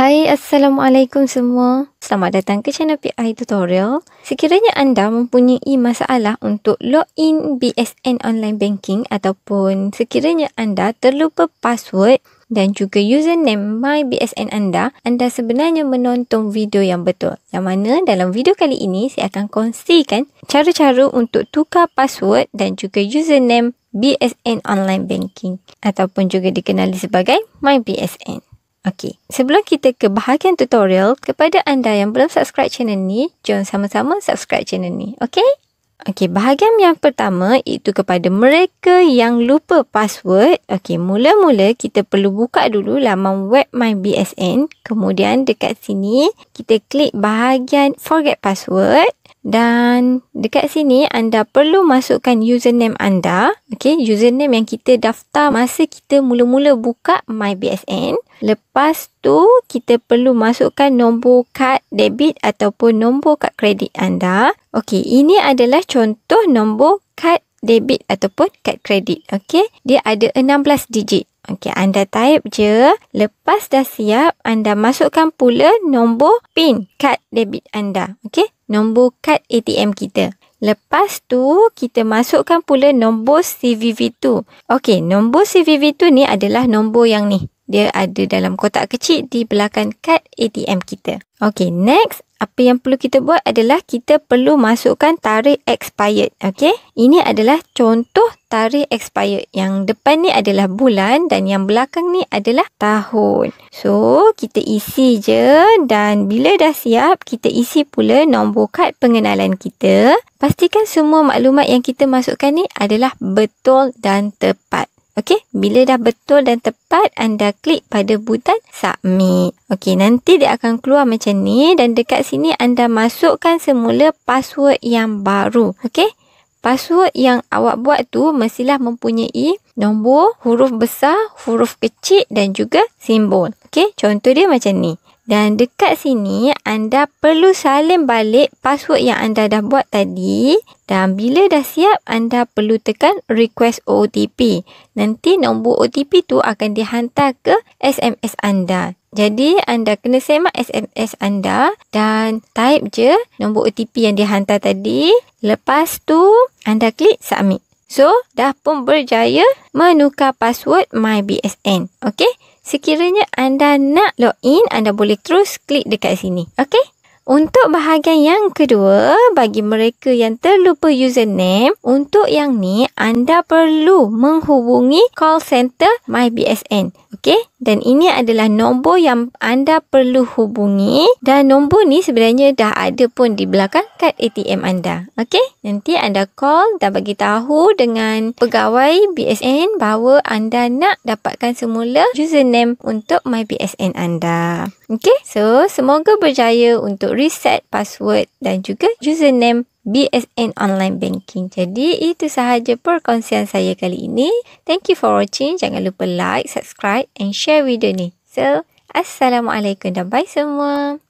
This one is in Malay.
Hai Assalamualaikum semua Selamat datang ke channel PI Tutorial Sekiranya anda mempunyai masalah untuk login BSN Online Banking Ataupun sekiranya anda terlupa password dan juga username My BSN anda Anda sebenarnya menonton video yang betul Yang mana dalam video kali ini saya akan kongsikan Cara-cara untuk tukar password dan juga username BSN Online Banking Ataupun juga dikenali sebagai My BSN Okey, sebelum kita ke bahagian tutorial, kepada anda yang belum subscribe channel ni, jom sama-sama subscribe channel ni. Okey? Okey, bahagian yang pertama itu kepada mereka yang lupa password. Okey, mula-mula kita perlu buka dulu laman web MyBSN. Kemudian dekat sini, kita klik bahagian forget password. Dan dekat sini anda perlu masukkan username anda. Okay, username yang kita daftar masa kita mula-mula buka MyBSN. Lepas tu kita perlu masukkan nombor kad debit ataupun nombor kad kredit anda. Okay, ini adalah contoh nombor kad debit ataupun kad kredit. Okay, dia ada 16 digit. Okey, anda type je. Lepas dah siap, anda masukkan pula nombor PIN kad debit anda. Okey, nombor kad ATM kita. Lepas tu, kita masukkan pula nombor cvv tu. Okey, nombor cvv tu ni adalah nombor yang ni dia ada dalam kotak kecil di belakang kad ATM kita. Okay, next. Apa yang perlu kita buat adalah kita perlu masukkan tarikh expired. Okay, ini adalah contoh tarikh expired. Yang depan ni adalah bulan dan yang belakang ni adalah tahun. So, kita isi je dan bila dah siap, kita isi pula nombor kad pengenalan kita. Pastikan semua maklumat yang kita masukkan ni adalah betul dan tepat. Okey, bila dah betul dan tepat, anda klik pada butang submit. Okey, nanti dia akan keluar macam ni dan dekat sini anda masukkan semula password yang baru. Okey, password yang awak buat tu mestilah mempunyai nombor, huruf besar, huruf kecil dan juga simbol. Okey, contoh dia macam ni. Dan dekat sini anda perlu salin balik password yang anda dah buat tadi dan bila dah siap anda perlu tekan request OTP. Nanti nombor OTP tu akan dihantar ke SMS anda. Jadi anda kena semak SMS anda dan type je nombor OTP yang dihantar tadi. Lepas tu anda klik submit. So, dah pun berjaya menukar password MyBSN. Okay? Sekiranya anda nak log in, anda boleh terus klik dekat sini. Okey? Untuk bahagian yang kedua, bagi mereka yang terlupa username, untuk yang ni anda perlu menghubungi call center MyBSN. Okey, dan ini adalah nombor yang anda perlu hubungi dan nombor ni sebenarnya dah ada pun di belakang kad ATM anda. Okey, nanti anda call dan bagi tahu dengan pegawai BSN bahawa anda nak dapatkan semula username untuk My BSN anda. Okey, so semoga berjaya untuk reset password dan juga username BSN Online Banking. Jadi itu sahaja perkongsian saya kali ini. Thank you for watching. Jangan lupa like, subscribe and share video ni. So, Assalamualaikum dan bye semua.